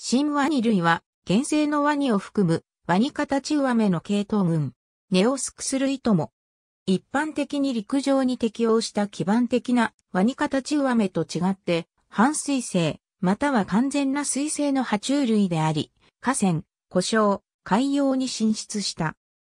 新ワニ類は、原生のワニを含む、ワニカタチウアメの系統群、ネオスクス類とも。一般的に陸上に適応した基盤的なワニカタチウアメと違って、半水性、または完全な水性の爬虫類であり、河川、湖沼、海洋に進出した。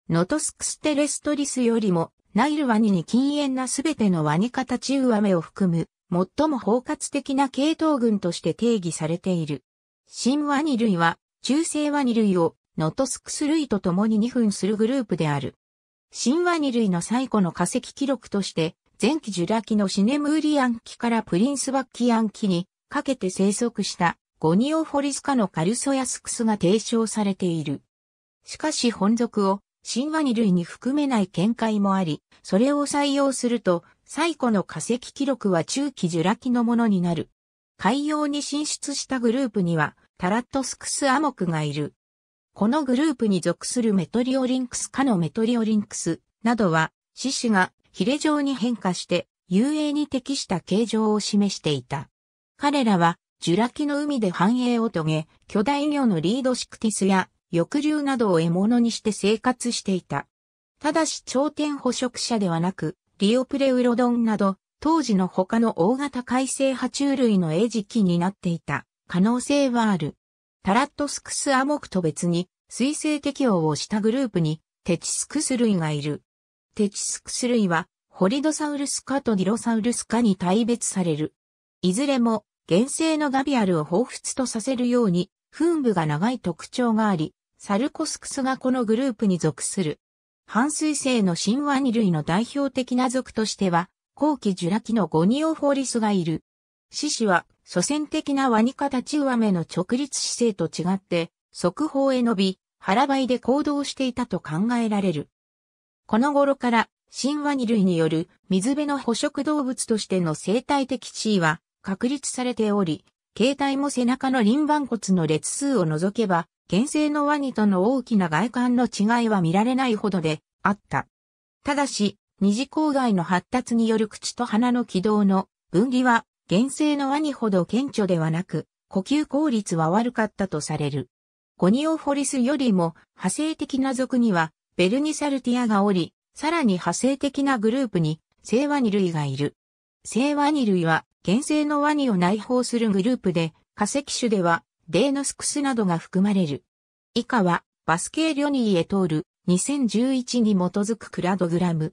ノトスクステレストリスよりも、ナイルワニに禁煙なすべてのワニカタチウアメを含む、最も包括的な系統群として定義されている。新ワニ類は、中性ワニ類を、ノトスクス類と共に2分するグループである。新ワニ類の最古の化石記録として、前期ジュラ紀のシネムーリアン紀からプリンスバッキアン紀にかけて生息したゴニオフォリス科のカルソヤスクスが提唱されている。しかし本属を新ワニ類に含めない見解もあり、それを採用すると最古の化石記録は中期ジュラ紀のものになる。海洋に進出したグループには、タラットスクスアモクがいる。このグループに属するメトリオリンクス科のメトリオリンクスなどは、獅子がヒレ状に変化して遊泳に適した形状を示していた。彼らは、ジュラ紀の海で繁栄を遂げ、巨大魚のリードシクティスや翼竜などを獲物にして生活していた。ただし頂点捕食者ではなく、リオプレウロドンなど、当時の他の大型海星爬虫類の餌食になっていた可能性はある。タラットスクスアモクと別に水性適応をしたグループにテチスクス類がいる。テチスクス類はホリドサウルス科とディロサウルス科に大別される。いずれも原生のガビアルを彷彿とさせるように、噴部が長い特徴があり、サルコスクスがこのグループに属する。半水性の神話二類の代表的な属としては、後期ジュラ紀のゴニオフォリスがいる。獅子は、祖先的なワニカタチウアメの直立姿勢と違って、側方へ伸び、腹ばいで行動していたと考えられる。この頃から、新ワニ類による水辺の捕食動物としての生態的地位は確立されており、形態も背中の輪番骨の列数を除けば、現生のワニとの大きな外観の違いは見られないほどであった。ただし、二次郊外の発達による口と鼻の軌道の分離は、原生のワニほど顕著ではなく、呼吸効率は悪かったとされる。ゴニオフォリスよりも派生的な属にはベルニサルティアがおり、さらに派生的なグループにセイワニ類がいる。セイワニ類は原生のワニを内包するグループで、化石種ではデーノスクスなどが含まれる。以下はバスケーリョニーへ通る2011に基づくクラドグラム。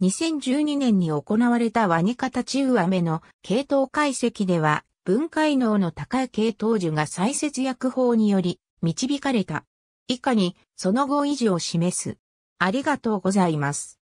2012年に行われたワニカタチウアメの系統解析では、分解能の高い系統樹が再節約法により導かれた。以下にその後維持を示す。ありがとうございます。